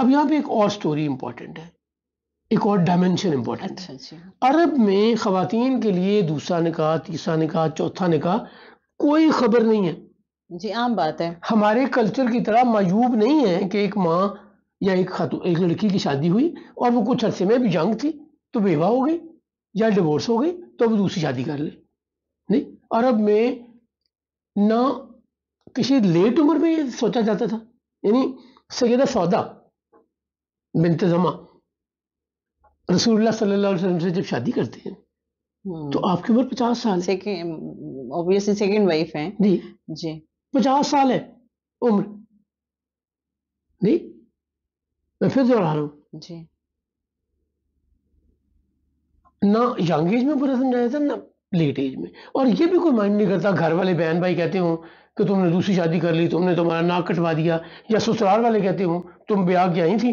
अब यहाँ पे एक और स्टोरी इंपॉर्टेंट है एक और डायमेंशन हाँ। इंपॉर्टेंट अच्छा, है अच्छा। अरब में खातन के लिए दूसरा निकाह तीसरा निकाह चौथा निकाह कोई खबर नहीं है जी आम बात है हमारे कल्चर की तरह मायूब नहीं है कि एक माँ या एक खातु एक लड़की की शादी हुई और वो कुछ अरसे में यंग थी तो बेवा हो गई या डिवोर्स हो गई तो वो दूसरी शादी कर ले नहीं अरब में ना किसी लेट उम्र में सोचा जाता था यानी सैदा सौदा बिनतजमा रसूलुल्लाह सल्लल्लाहु से जब शादी करते हैं हम्म। तो आपकी उम्र पचास साल ऑब्वियसली सेकंड वाइफ है um, जी जी पचास साल है उम्र नहीं मैं फिर दोहरा रहा हूं जी ना यंग एज में बुरा समझाया था ना लेट एज में और ये भी कोई माइंड नहीं करता घर वाले बहन भाई कहते हो कि तुमने दूसरी शादी कर ली तुमने तुम्हारा नाक कटवा दिया या ससुराल वाले कहते हो तुम ब्याह गया ही थी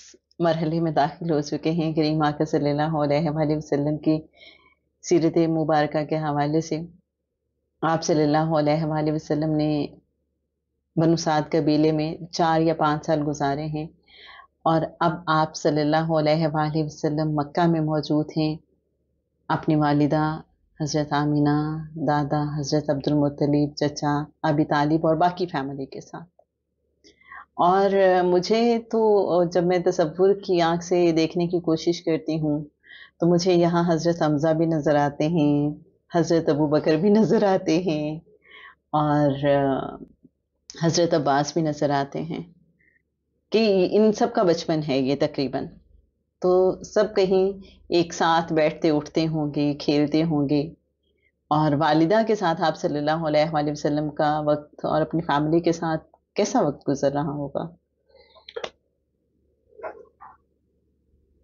मरहले में दाखिल हो चुके हैं करीम आका सल्ला वसम की सीरत मुबारक के हवाले से आप सल्ला वसम ने बनुसाद कबीले में चार या पाँच साल गुजारे हैं और अब आप सल्ला वसल्लम मक्का में मौजूद हैं अपनी वालिदा हज़रत आमीना दादा हज़रत अब्दुलमतलीब चचा अबी तालिब और बाकी फैमिली के साथ और मुझे तो जब मैं तस्वुर की आँख से देखने की कोशिश करती हूँ, तो मुझे यहाँ हज़रत हमजा भी नज़र आते हैं, हज़रत अबू बकर भी नज़र आते हैं और हज़रत अब्बास भी नज़र आते हैं कि इन सब का बचपन है ये तकरीबन। तो सब कहीं एक साथ बैठते-उठते होंगे, खेलते होंगे और वालिदा के साथ आप सल्लल्लाहु अलैहि वसल्लम का वक़्त और अपनी फ़ैमिली के साथ कैसा वक्त गुजर रहा होगा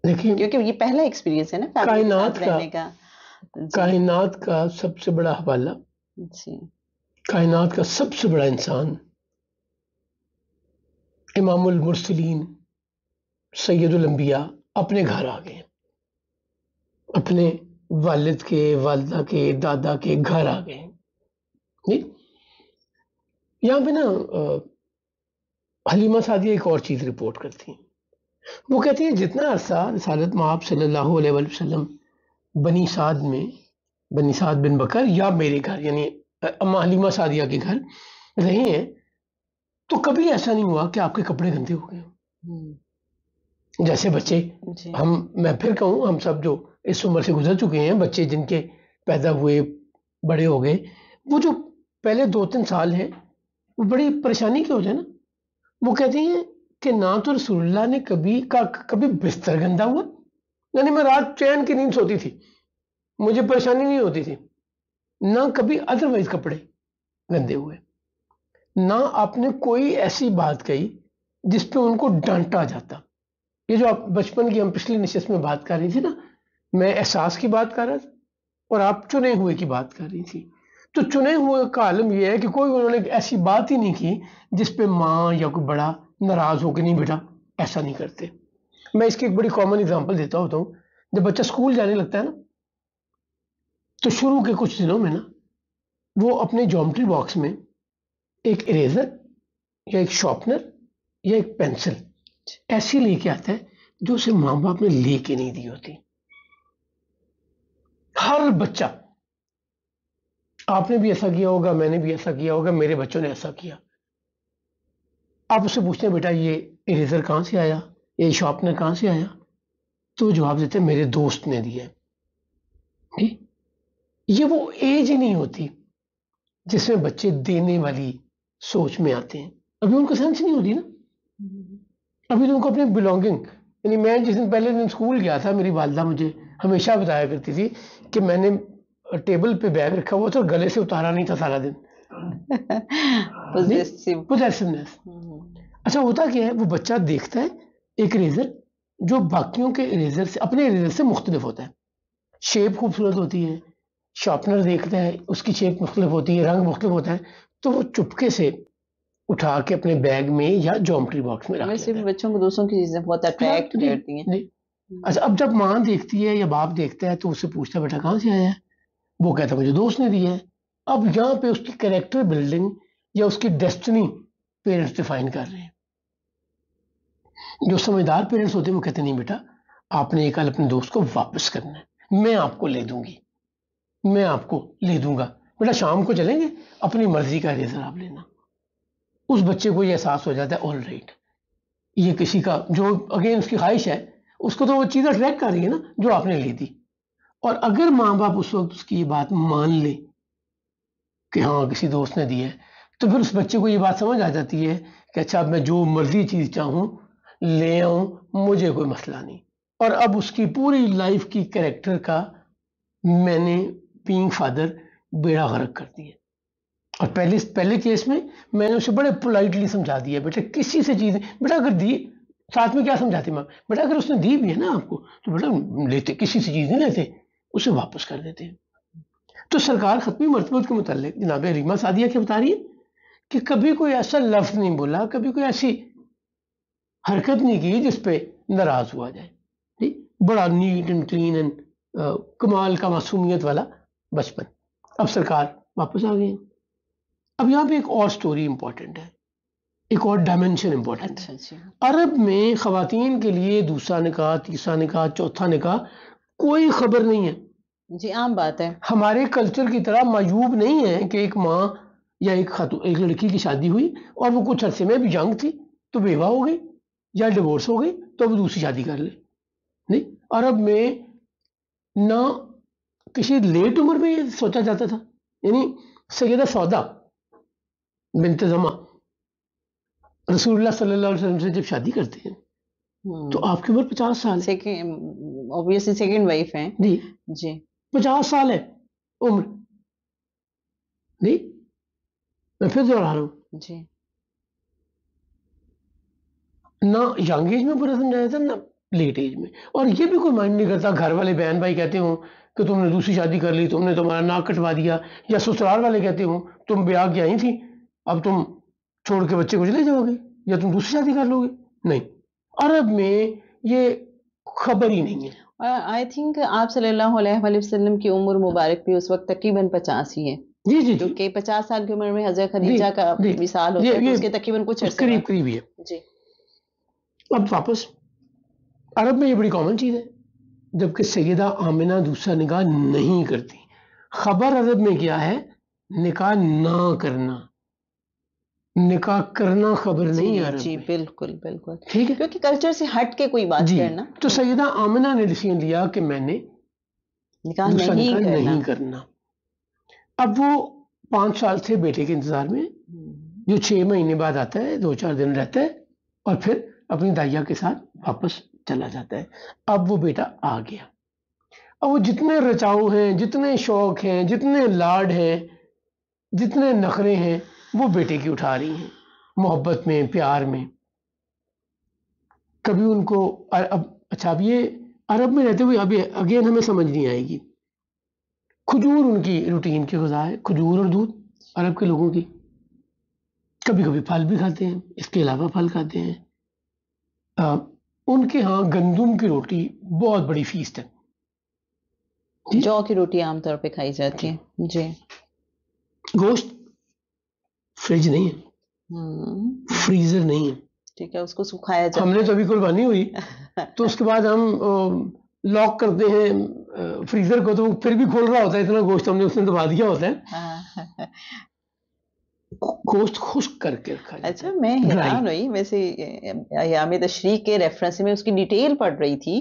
देखिए क्योंकि ये पहला एक्सपीरियंस है ना कायनात का, का कायनात का सबसे बड़ा हवाला जी कायनात का सबसे बड़ा इंसान इमामुल मुरसलीन अंबिया अपने घर आ गए अपने वालिद के वालदा के दादा के घर आ गए यहां पे ना हलीमा सादिया एक और चीज़ रिपोर्ट करती हैं वो कहती हैं जितना अरसा रसालत माप सल्लल्लाहु अलैहि वसल्लम बनी साद में बनी साद बिन बकर या मेरे घर यानी अम्मा हलीमा सादिया के घर रहे हैं तो कभी ऐसा नहीं हुआ कि आपके कपड़े गंदे हो गए हम्म। जैसे बच्चे हम मैं फिर कहूँ हम सब जो इस उम्र से गुजर चुके हैं बच्चे जिनके पैदा हुए बड़े हो गए वो जो पहले दो तीन साल हैं वो बड़ी परेशानी के होते हैं ना वो कहती हैं कि ना तो रसुल्ला ने कभी का कभी बिस्तर गंदा हुआ यानी मैं रात चैन की नींद सोती थी मुझे परेशानी नहीं होती थी ना कभी अदरवाइज कपड़े गंदे हुए ना आपने कोई ऐसी बात कही जिस पे उनको डांटा जाता ये जो आप बचपन की हम पिछली नशस्त में बात कर रही थी ना मैं एहसास की बात कर रहा था और आप चुने हुए की बात कर रही थी तो चुने हुए का आलम यह है कि कोई उन्होंने ऐसी बात ही नहीं की जिस पे माँ या कोई बड़ा नाराज़ होकर नहीं बेटा ऐसा नहीं करते मैं इसकी एक बड़ी कॉमन एग्जांपल देता होता हूँ जब बच्चा स्कूल जाने लगता है ना तो शुरू के कुछ दिनों में ना वो अपने जॉमेट्री बॉक्स में एक इरेजर या एक शॉर्पनर या एक पेंसिल ऐसी लेके आता है जो उसे माँ बाप ने लेके नहीं दी होती हर बच्चा आपने भी ऐसा किया होगा मैंने भी ऐसा किया होगा मेरे बच्चों ने ऐसा किया आप उससे पूछते हैं बेटा ये इरेजर कहां से आया ये शॉर्पनर कहां से आया तो जवाब देते मेरे दोस्त ने दिया नहीं? ये वो एज ही नहीं होती जिसमें बच्चे देने वाली सोच में आते हैं अभी उनको सेंस नहीं होती ना अभी तो उनको अपनी बिलोंगिंग यानी मैं जिस दिन पहले दिन स्कूल गया था मेरी वालदा मुझे हमेशा बताया करती थी कि मैंने टेबल पे बैग रखा हुआ था और गले से उतारा नहीं था सारा दिन हम्म। अच्छा होता क्या है वो बच्चा देखता है एक इरेजर जो बाकियों के इरेजर से अपने इरेजर से मुख्तलिफ होता है शेप खूबसूरत होती है शार्पनर देखता है उसकी शेप मुख्तलिफ होती है रंग मुख्तलिफ होता है तो वो चुपके से उठा के अपने बैग में या जोमेट्री बॉक्स में रख बच्चों को दूसरों की चीजें बहुत अट्रैक्ट करती हैं अच्छा अब जब माँ देखती है या बाप देखता है तो उससे पूछता है बेटा कहाँ से आया है वो कहता मुझे दोस्त ने दिया है अब यहाँ पे उसकी कैरेक्टर बिल्डिंग या उसकी डेस्टिनी पेरेंट्स डिफाइन कर रहे हैं जो समझदार पेरेंट्स होते हैं वो कहते नहीं बेटा आपने ये कल अपने दोस्त को वापस करना है मैं आपको ले दूंगी मैं आपको ले दूंगा बेटा शाम को चलेंगे अपनी मर्जी का रेजर आप लेना उस बच्चे को ये एहसास हो जाता है ऑल राइट ये किसी का जो अगेन उसकी ख्वाहिश है उसको तो वो चीज़ अट्रैक्ट कर रही है ना जो आपने ले दी और अगर माँ बाप उस वक्त उसकी ये बात मान ले कि हाँ किसी दोस्त ने दी है तो फिर उस बच्चे को ये बात समझ आ जाती है कि अच्छा अब मैं जो मर्जी चीज़ चाहूँ ले आऊं मुझे कोई मसला नहीं और अब उसकी पूरी लाइफ की कैरेक्टर का मैंने बींग फादर बेड़ा गर्क कर दिया और पहले पहले केस में मैंने उसे बड़े पोलाइटली समझा दिया बेटा किसी से चीज बेटा अगर दी साथ में क्या समझाती माँ बेटा अगर उसने दी भी है ना आपको तो बेटा लेते किसी से चीज़ नहीं लेते उसे वापस कर देते हैं तो सरकार खत्मी मरतबत के मुतालिक जनाब रीमा सादिया क्या बता रही है कि कभी कोई ऐसा लफ्ज नहीं बोला कभी कोई ऐसी हरकत नहीं की जिस पे नाराज हुआ जाए ठीक बड़ा नीट एंड क्लीन एंड कमाल का मासूमियत वाला बचपन अब सरकार वापस आ गई अब यहाँ पे एक और स्टोरी इंपॉर्टेंट है एक और डायमेंशन इंपॉर्टेंट है अच्छा, अरब में खातन के लिए दूसरा निकाह तीसरा निकाह चौथा निकाह कोई खबर नहीं है जी आम बात है हमारे कल्चर की तरह मायूब नहीं है कि एक माँ या एक खातू एक लड़की की शादी हुई और वो कुछ अरसे में यंग थी तो बेवा हो गई या डिवोर्स हो गई तो अब दूसरी शादी कर ले नहीं अरब में ना किसी लेट उम्र में सोचा जाता था यानी सैदा सौदा बिनतजमा रसूल सल्लल्लाहु अलैहि वसल्लम से जब शादी करते हैं तो हम्म। आपकी उम्र पचास साल सेकंड ऑब्वियसली सेकंड वाइफ है जी जी पचास साल है उम्र नहीं मैं फिर दोहरा रहा हूं जी ना यंग एज में पूरा समझाया था ना लेट एज में और ये भी कोई माइंड नहीं करता घर वाले बहन भाई कहते हो कि तुमने दूसरी शादी कर ली तुमने तुम्हारा नाक कटवा दिया या ससुराल वाले कहते हो तुम ब्याह के आई थी अब तुम छोड़ के बच्चे को ले जाओगे या तुम दूसरी शादी कर लोगे नहीं अरब में ये खबर ही नहीं है आई थिंक आप सल्लल्लाहु अलैहि वसल्लम की उम्र मुबारक भी उस वक्त तकरीबन पचास ही है जी जी जो कि पचास साल की उम्र में हजरत खदीजा का मिसाल होता है उसके तकरीबन कुछ करीब करीब है जी अब वापस अरब में ये बड़ी कॉमन चीज़ है जबकि सैदा आमिना दूसरा निकाह नहीं करती खबर अरब में क्या है निकाह ना करना निकाह करना खबर नहीं आ रही बिल्कुल बिल्कुल ठीक है क्योंकि कल्चर से हट के कोई बात करना तो सईदा आमना ने डिसीजन लिया कि मैंने निकाह नहीं, नहीं करना अब वो पांच साल थे बेटे के इंतजार में हम्म। जो छह महीने बाद आता है दो चार दिन रहता है और फिर अपनी दाइया के साथ वापस चला जाता है अब वो बेटा आ गया अब वो जितने रचाऊ हैं जितने शौक हैं जितने लाड हैं जितने नखरे हैं वो बेटे की उठा रही हैं मोहब्बत में प्यार में कभी उनको अब अच्छा अब ये अरब में रहते हुए अभी अगेन हमें समझ नहीं आएगी खजूर उनकी रूटीन की गजा है खजूर और दूध अरब के लोगों की कभी कभी फल भी खाते हैं इसके अलावा फल खाते हैं आ, उनके यहाँ गंदुम की रोटी बहुत बड़ी फीस है जौ की रोटी आमतौर पे खाई जाती है जी गोश्त फ्रिज नहीं है हम्म। फ्रीजर नहीं है ठीक है उसको सुखाया जाता हमने तो अभी कुर्बानी हुई तो उसके बाद हम लॉक करते हैं फ्रीजर को तो वो फिर भी खोल रहा होता है इतना गोश्त हमने उसने दबा दिया होता है हाँ। गोश्त खुश करके रखा अच्छा मैं हैरान हुई वैसे अयाम तशरी के रेफरेंस में उसकी डिटेल पढ़ रही थी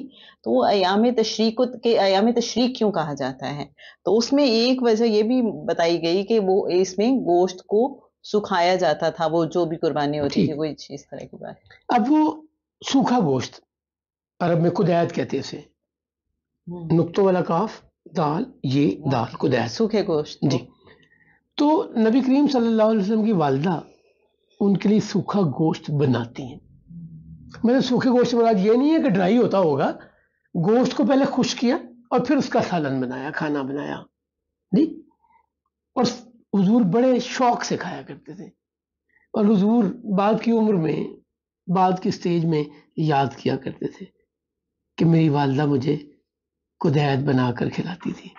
तो वो अयाम तशरी को के अयाम तशरी क्यों कहा जाता है तो उसमें एक वजह ये भी बताई गई कि वो इसमें गोश्त को सुखाया जाता था वो जो भी कुर्बानी होती थी वो इस तरह की बात अब वो सूखा गोश्त अरब में कुदायत कहते थे हम्म। नुकतों वाला काफ दाल ये दाल कुदायत सूखे गोश्त जी तो नबी करीम सल्लल्लाहु अलैहि वसल्लम की वालदा उनके लिए सूखा गोश्त बनाती हैं मैंने सूखे गोश्त बना ये नहीं है कि ड्राई होता होगा गोश्त को पहले खुश किया और फिर उसका सालन बनाया खाना बनाया नहीं और हुजूर बड़े शौक से खाया करते थे और हुजूर बाद की उम्र में बाद की स्टेज में याद किया करते थे कि मेरी वालदा मुझे कुदैत बनाकर खिलाती थी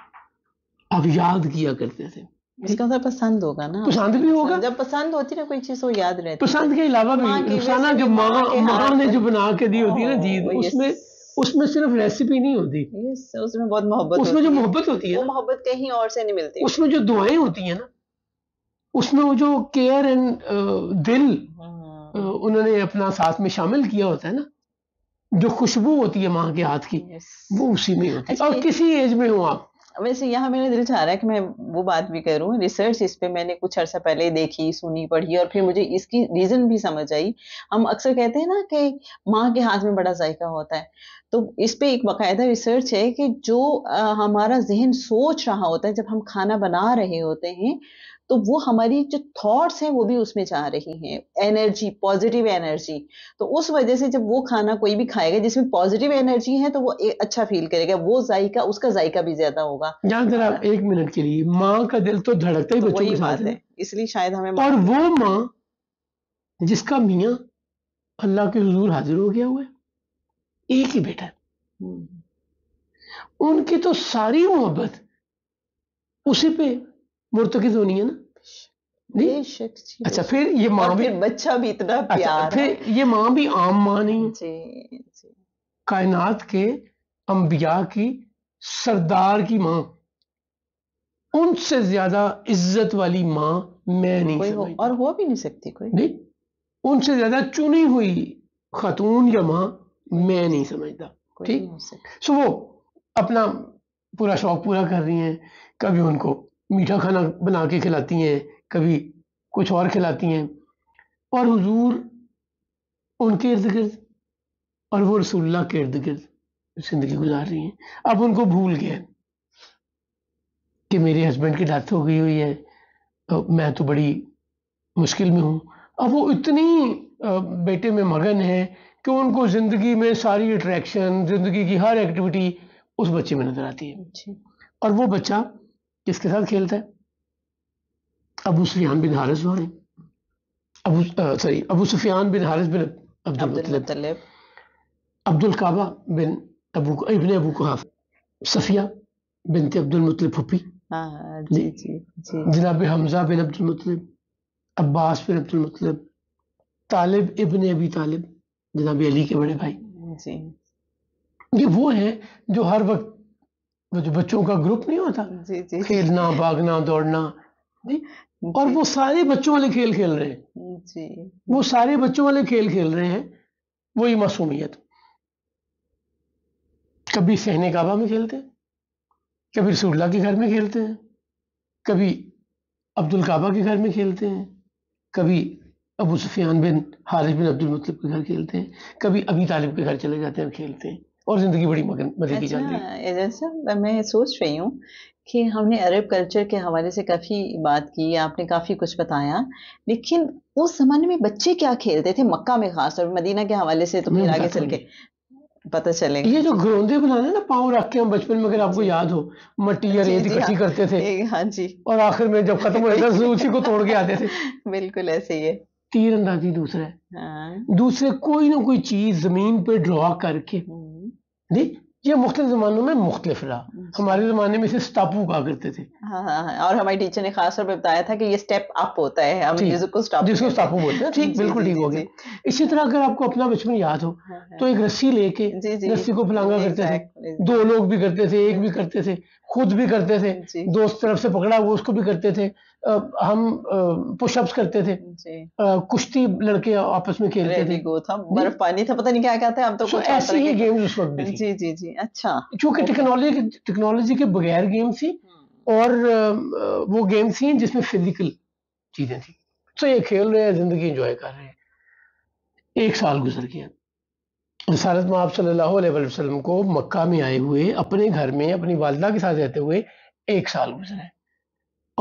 अब याद किया करते थे इसका तो पसंद होगा ना पसंद भी होगा जब पसंद होती ना कोई चीज वो याद रहती पसंद के अलावा भी नुकसाना जो माँ माँ ने जो बना के दी होती है ना oh, जी उसमें उसमें सिर्फ रेसिपी नहीं होती उसमें बहुत मोहब्बत उसमें जो मोहब्बत होती है मोहब्बत कहीं और से नहीं मिलती उसमें जो दुआएं होती है ना उसमें वो जो केयर एंड दिल हम्म। उन्होंने अपना साथ में शामिल किया होता है ना जो खुशबू होती है माँ के हाथ की वो उसी में होती है अच्छा, और किसी एज में हो आप वैसे यहाँ मेरा दिल चाह रहा है कि मैं वो बात भी करूँ रिसर्च इस पे मैंने कुछ अर्सा पहले देखी सुनी पढ़ी और फिर मुझे इसकी रीज़न भी समझ आई हम अक्सर कहते हैं ना कि माँ के हाथ में बड़ा जायका होता है तो इस पे एक बाकायदा रिसर्च है कि जो आ, हमारा जहन सोच रहा होता है जब हम खाना बना रहे होते हैं तो वो हमारी जो थॉट्स हैं वो भी उसमें जा रही हैं एनर्जी पॉजिटिव एनर्जी तो उस वजह से जब वो खाना कोई भी खाएगा जिसमें पॉजिटिव एनर्जी है तो वो अच्छा फील करेगा वो जायका उसका जायका भी ज्यादा होगा जरा हाँ। एक मिनट के लिए माँ का दिल तो धड़कता ही तो बच्चों के साथ है इसलिए शायद हमें और वो माँ जिसका मियाँ अल्लाह के हजूर हाजिर हो गया हुआ है एक ही बेटा हम्म। उनकी तो सारी मोहब्बत उसी पे की धोनी है ना अच्छा फिर ये माँ भी बच्चा भी इतना प्यार अच्छा, फिर ये माँ भी आम माँ नहीं जी, जी। कायनात के अंबिया की सरदार की माँ उनसे ज्यादा इज्जत वाली माँ मैं नहीं हो, और हो भी नहीं सकती कोई नहीं उनसे ज्यादा चुनी हुई खातून या माँ मैं नहीं समझता ठीक सो वो अपना पूरा शौक पूरा कर रही हैं कभी उनको मीठा खाना बना के खिलाती हैं कभी कुछ और खिलाती हैं और हजूर उनके इर्द गिर्द और वो रसुल्ला के इर्द गिर्द जिंदगी गुजार रही हैं अब उनको भूल गया कि मेरे हस्बैंड की डेथ हो गई हुई है तो मैं तो बड़ी मुश्किल में हूँ अब वो इतनी बेटे में मगन है कि उनको ज़िंदगी में सारी अट्रैक्शन ज़िंदगी की हर एक्टिविटी उस बच्चे में नज़र आती है और वो बच्चा किसके साथ खेलता है अबू सुफियान बिन हारिस वाले अबू सॉरी अबू सुफियान बिन हारिस बिन अब्दुल मतलब अब्दुल काबा बिन अबू इबन अबू कुहाफ सफिया बिनते अब्दुल मतलब फुपी जनाब हमजा बिन अब्दुल मतलब अब्बास बिन अब्दुल मतलब तालिब इबन अबी तालिब जनाब अली के बड़े भाई ये वो हैं जो हर वक्त वो जो बच्चों का ग्रुप नहीं होता जी जी खेलना भागना दौड़ना जी और वो सारे बच्चों वाले खेल खेल रहे हैं जी वो सारे बच्चों वाले खेल खेल रहे हैं वही मासूमियत कभी सहने काबा में खेलते हैं कभी रसूल्ला के घर में खेलते हैं कभी अब्दुल काबा के घर में खेलते हैं कभी अबू सुफियान बिन हारिज बिन अब्दुल मतलब के घर खेलते हैं कभी अभी तालिब के घर चले जाते हैं खेलते हैं और जिंदगी बड़ी मजे की अच्छा, मैं सोच रही हूँ कि हमने अरब कल्चर के हवाले से काफ़ी बात की आपने काफ़ी कुछ बताया लेकिन उस ज़माने में बच्चे क्या खेलते थे मक्का में खास और मदीना के हवाले से तो फिर आगे चल के पता चले ये जो ग्रोंदे बनाने ना पाँव रख के हम बचपन में अगर आपको याद हो मट्टी या रेत इकट्ठी हाँ। करते थे हाँ जी और आखिर में जब खत्म हो जाता था तो उसी को तोड़ के आते थे बिल्कुल ऐसे ही है तीर अंदाजी दूसरा है हाँ। दूसरे कोई ना कोई चीज जमीन पे ड्रॉ करके हम्म। जी ये मुख्त जमानों में मुख्तलिफ रहा हमारे जमाने में इसे स्टापू कहा करते थे हाँ, हाँ, हाँ और हमारे टीचर ने खास तौर पर बताया था कि ये स्टेप अप होता है हम जिसको स्टापू जिसको स्टापू बोलते हैं ठीक बिल्कुल ठीक हो गया इसी तरह अगर आपको अपना बचपन याद हो हाँ, हाँ। तो एक रस्सी लेके रस्सी को फलांगा करते थे दो लोग भी करते थे एक भी करते थे खुद भी करते थे दोस्त तरफ से पकड़ा वो उसको भी करते थे आ, हम पुशअप्स करते थे कुश्ती लड़के आपस में खेलते थे बर्फ पानी था पता नहीं क्या कहते हैं हम तो so, ऐसी ही गेम्स उस वक्त जी जी जी अच्छा क्योंकि टेक्नोलॉजी टेक्नोलॉजी के बगैर गेम थी हम्म। और वो गेम थी जिसमें फिजिकल चीजें थी तो ये खेल रहे हैं जिंदगी एंजॉय कर रहे हैं एक साल गुजर गया रसालत में आप सल्लल्लाहु अलैहि वसल्लम को मक्का में आए हुए अपने घर में अपनी वालदा के साथ रहते हुए एक साल गुजरा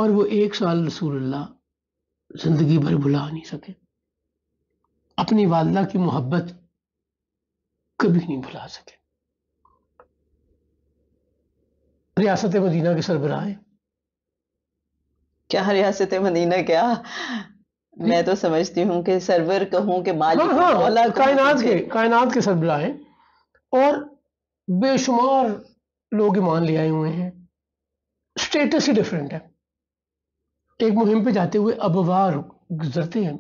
और वो एक साल रसूलुल्लाह जिंदगी भर भुला नहीं सके अपनी वालदा की मोहब्बत कभी नहीं भुला सके रियासत मदीना के सरबराह क्या रियासत मदीना क्या मैं तो समझती हूँ कि सर्वर कहूँ कि मालिक हाँ, हाँ, कायनात के कायनात के सरबरा हैं और बेशुमार लोग ईमान ले आए हुए हैं स्टेटस ही डिफरेंट है एक मुहिम पे जाते हुए अबवार गुजरते हैं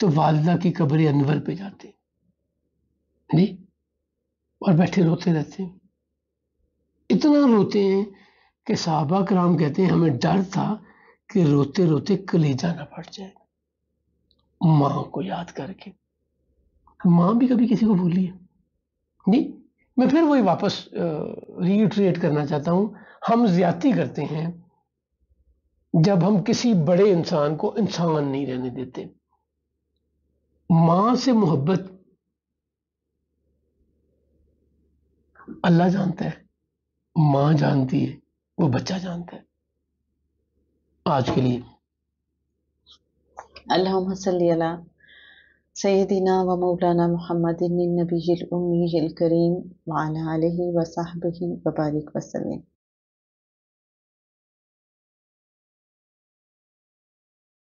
तो वालदा की कब्र अनवर पे जाते नहीं और बैठे रोते रहते हैं इतना रोते हैं कि साहबा कराम कहते हैं हमें डर था कि रोते रोते कलेजा ना फट जाए माँ को याद करके माँ भी कभी किसी को भूली है नहीं मैं फिर वही वापस रिट्रिएट करना चाहता हूं हम ज्यादा करते हैं जब हम किसी बड़े इंसान को इंसान नहीं रहने देते मां से मोहब्बत अल्लाह जानता है मां जानती है वो बच्चा जानता है आज के लिए اللهم صل على سيدنا ومولانا محمد النبي الأمي الكريم وعلى آله وصحبه وبارك وسلم